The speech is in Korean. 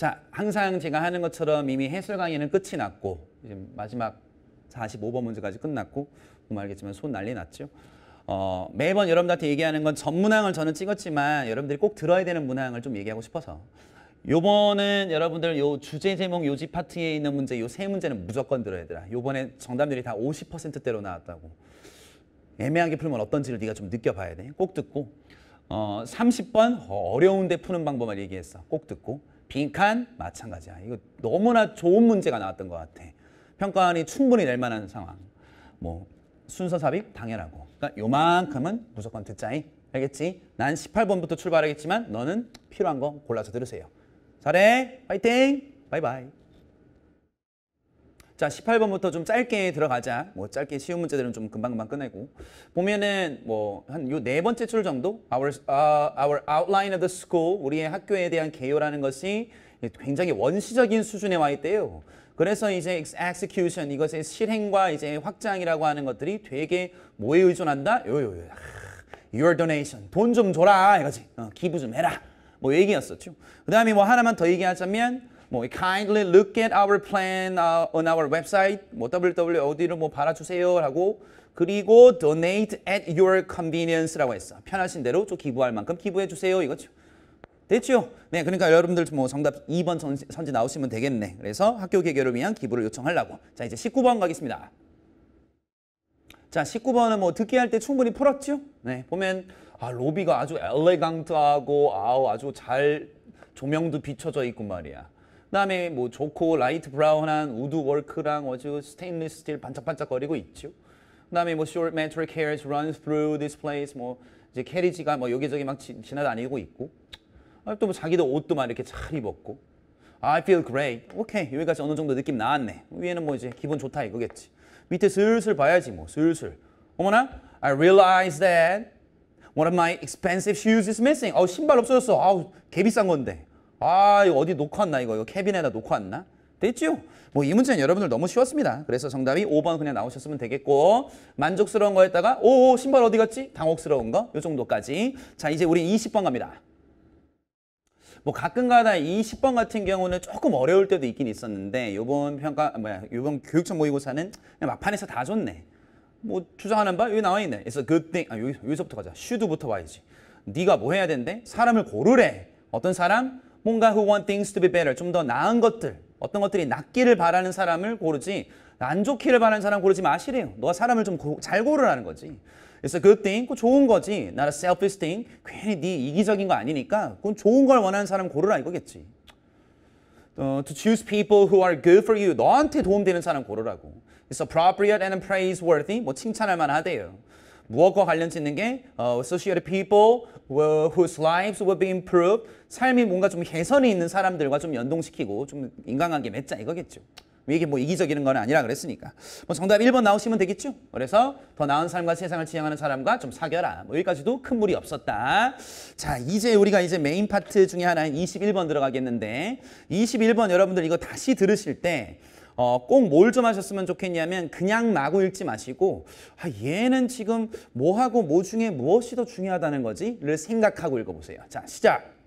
자, 항상 제가 하는 것처럼 이미 해설 강의는 끝이 났고 이제 마지막 45번 문제까지 끝났고 뭐 알겠지만 손 난리 났죠. 어, 매번 여러분들한테 얘기하는 건 전문항을 저는 찍었지만 여러분들이 꼭 들어야 되는 문항을 좀 얘기하고 싶어서 요번은 여러분들 요 주제 제목 요지 파트에 있는 문제 요 세 문제는 무조건 들어야 되라. 요번에 정답률이 다 50%대로 나왔다고. 애매하게 풀면 어떤지를 네가 좀 느껴봐야 돼. 꼭 듣고. 어, 30번 어, 어려운데 푸는 방법을 얘기했어. 꼭 듣고. 빈칸 마찬가지야. 이거 너무나 좋은 문제가 나왔던 것 같아. 평가안이 충분히 낼 만한 상황. 뭐 순서 삽입 당연하고. 그러니까 요만큼은 무조건 듣자이. 알겠지? 난 18번부터 출발하겠지만 너는 필요한 거 골라서 들으세요. 잘해. 파이팅. 바이바이. 자 18번부터 좀 짧게 들어가자 뭐 짧게 쉬운 문제들은 좀 금방금방 끝내고 보면은 뭐 한 요 네 번째 줄 정도 our, uh, our outline of the school 우리의 학교에 대한 개요라는 것이 굉장히 원시적인 수준에 와 있대요 그래서 이제 execution 이것의 실행과 이제 확장이라고 하는 것들이 되게 뭐에 의존한다? 요요요 your donation 돈 좀 줘라 이거지 어, 기부 좀 해라 뭐 얘기였었죠 그 다음에 뭐 하나만 더 얘기하자면 뭐 kindly look at our plan uh, on our website 뭐 www 어디로 뭐 받아주세요 라고 그리고 donate at your convenience라고 했어. 편하신 대로 좀 기부할 만큼 기부해 주세요 이거죠. 됐죠? 네, 그러니까 여러분들 뭐 정답 2번 선지, 선지 나오시면 되겠네. 그래서 학교 개교를 위한 기부를 요청하려고. 자, 이제 19번 가겠습니다. 자, 19번은 뭐 듣기 할 때 충분히 풀었죠? 네, 보면 아, 로비가 아주 엘레강트하고 아우 아주 잘 조명도 비춰져 있고 말이야. 그다음에 뭐 좋고 라이트 브라운한 우드 워크랑 어주 뭐 스테인리스 스틸 반짝반짝거리고 있죠. 그다음에 뭐 short metric hairs runs through this place 뭐 이제 캐리지가 뭐 여기저기 막 지, 지나다니고 있고 아, 또뭐 자기도 옷도 막 이렇게 잘 입었고 아, I feel great. 오케이 여기까지 어느 정도 느낌 나왔네. 위에는 뭐 이제 기분 좋다 이거겠지. 밑에 슬슬 봐야지 뭐 슬슬. 어머나 I realize that one of my expensive shoes is missing. 어 신발 없어졌어. 아우 개 비싼 건데. 아 이거 어디 놓고 왔나 이거 이거 캐빈에다 놓고 왔나? 됐죠? 뭐 이 문제는 여러분들 너무 쉬웠습니다. 그래서 정답이 5번 그냥 나오셨으면 되겠고 만족스러운 거에다가 오 신발 어디 갔지? 당혹스러운 거요 정도까지 자 이제 우리 20번 갑니다. 뭐 가끔가다 20번 같은 경우는 조금 어려울 때도 있긴 있었는데 요번 평가 아, 뭐야 요번 교육청 모의고사는 막판에서 다 줬네. 뭐 주장하는 바 여기 나와 있네. 그래서 그때 아 여기, 서부터 가자. 슈드부터 와야지. 네가 뭐 해야 된대? 사람을 고르래. 어떤 사람? 뭔가 who want things to be better, 좀 더 나은 것들, 어떤 것들이 낫기를 바라는 사람을 고르지 안 좋기를 바라는 사람 고르지 마시래요. 너가 사람을 좀 잘 고르라는 거지. 그래서 그 thing, 그 좋은 거지. not a selfish thing. 괜히 네 이기적인 거 아니니까 그건 좋은 걸 원하는 사람 고르라 이거겠지. 어, to choose people who are good for you. 너한테 도움되는 사람 고르라고. It's appropriate and praiseworthy. 뭐 칭찬할 만하대요. 무엇과 관련 짓는 게 어, associated people whose lives will be improved 삶이 뭔가 좀 개선이 있는 사람들과 좀 연동시키고 좀 인간관계 맺자 이거겠죠. 이게 뭐 이기적인 건 아니라 그랬으니까. 뭐 정답 1번 나오시면 되겠죠. 그래서 더 나은 삶과 세상을 지향하는 사람과 좀 사겨라. 뭐 여기까지도 큰 무리 없었다. 자, 이제 우리가 이제 메인 파트 중에 하나인 21번 들어가겠는데 21번 여러분들 이거 다시 들으실 때 어, 꼭 뭘 좀 하셨으면 좋겠냐면 그냥 마구 읽지 마시고 아, 얘는 지금 뭐하고 뭐 중에 무엇이 더 중요하다는 거지를 생각하고 읽어보세요. 자, 시작!